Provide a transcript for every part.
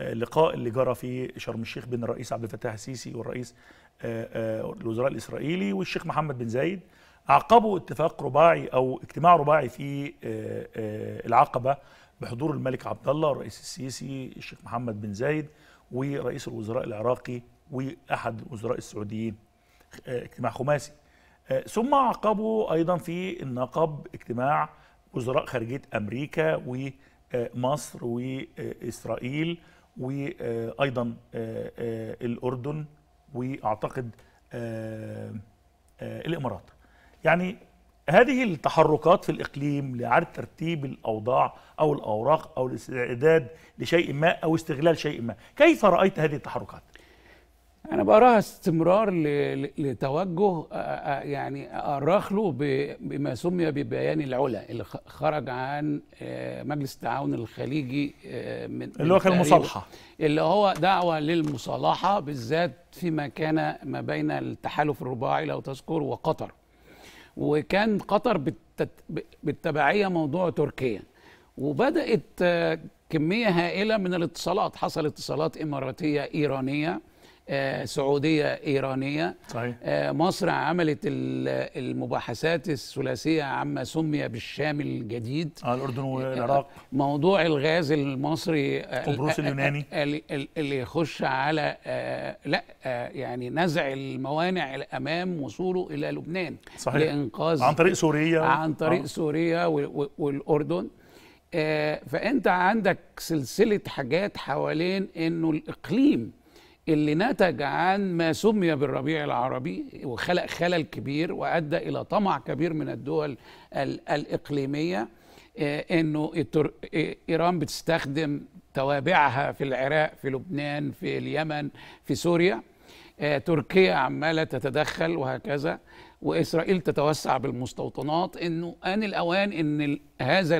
اللقاء اللي جرى في شرم الشيخ بين الرئيس عبد الفتاح السيسي والرئيس آه، آه، الوزراء الاسرائيلي والشيخ محمد بن زايد اعقبوا اتفاق رباعي او اجتماع رباعي في آه، العقبه بحضور الملك عبد الله الرئيس السيسي الشيخ محمد بن زايد ورئيس الوزراء العراقي واحد الوزراء السعوديين اجتماع خماسي ثم عقبوا ايضا في النقب اجتماع وزراء خارجيه امريكا ومصر واسرائيل وايضا آه، آه، الاردن واعتقد آه، الامارات يعني هذه التحركات في الإقليم لإعادة ترتيب الأوضاع أو الأوراق أو الاستعداد لشيء ما أو استغلال شيء ما كيف رأيت هذه التحركات؟ انا بقراها استمرار لتوجه يعني اراخ له بما سمي ببيان العلا اللي خرج عن آه، مجلس التعاون الخليجي آه، من اللي هو كان المصالحه اللي هو دعوه للمصالحه بالذات فيما كان ما بين التحالف الرباعي لو تذكر وقطر وكان قطر بالتبعيه موضوع تركيا وبدات آه، كميه هائله من الاتصالات حصل اتصالات اماراتيه ايرانيه آه، سعوديه ايرانيه صحيح. آه، مصر عملت المباحثات الثلاثيه عما سمي بالشام الجديد آه الاردن آه، والعراق موضوع الغاز المصري قبرص اليوناني اللي يخش على لا يعني نزع الموانع الامام وصوله الى لبنان صحيح. لانقاذ عن طريق سوريا عن طريق آه. سوريا والاردن فانت عندك سلسله حاجات حوالين انه الاقليم اللي نتج عن ما سمي بالربيع العربي وخلق خلل كبير وادى الى طمع كبير من الدول الاقليميه آه، انه آه، ايران بتستخدم توابعها في العراق في لبنان في اليمن في سوريا آه، تركيا عماله تتدخل وهكذا واسرائيل تتوسع بالمستوطنات انه ان الاوان ان هذا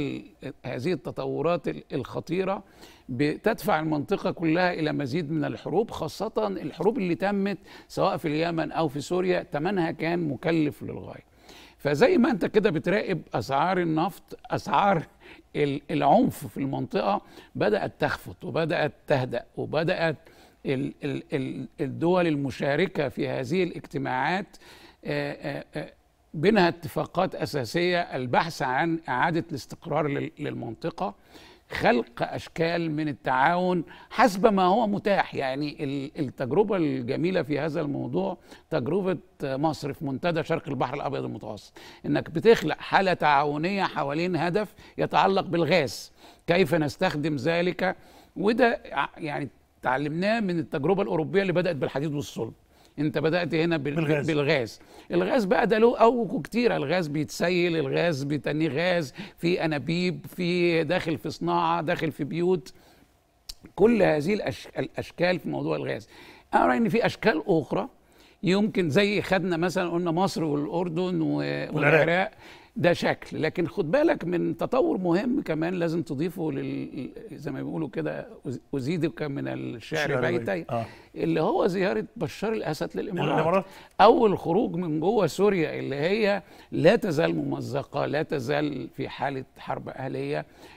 هذه التطورات الخطيره بتدفع المنطقه كلها الى مزيد من الحروب خاصه الحروب اللي تمت سواء في اليمن او في سوريا ثمنها كان مكلف للغايه فزي ما انت كده بتراقب اسعار النفط اسعار العنف في المنطقه بدات تخفت وبدات تهدا وبدات الدول المشاركه في هذه الاجتماعات آه، آه، آه، بينها اتفاقات اساسيه البحث عن اعاده الاستقرار للمنطقه خلق اشكال من التعاون حسب ما هو متاح يعني التجربه الجميله في هذا الموضوع تجربه مصر في منتدى شرق البحر الابيض المتوسط انك بتخلق حاله تعاونيه حوالين هدف يتعلق بالغاز كيف نستخدم ذلك وده يعني تعلمناه من التجربه الاوروبيه اللي بدات بالحديد والصلب انت بدات هنا بالغاز. بالغاز الغاز بقى ده له اوجه كتير الغاز بيتسيل الغاز بتني غاز في انابيب في داخل في صناعه داخل في بيوت كل هذه الاشكال في موضوع الغاز ارى ان في اشكال اخرى يمكن زي خدنا مثلا قلنا مصر والاردن والعراق, والعراق ده شكل لكن خد بالك من تطور مهم كمان لازم تضيفه لل... زي ما بيقولوا كده ازيدك من الشعر بيتي طيب، آه. اللي هو زياره بشار الاسد للامارات الإمارات. اول خروج من جوه سوريا اللي هي لا تزال ممزقه لا تزال في حاله حرب اهليه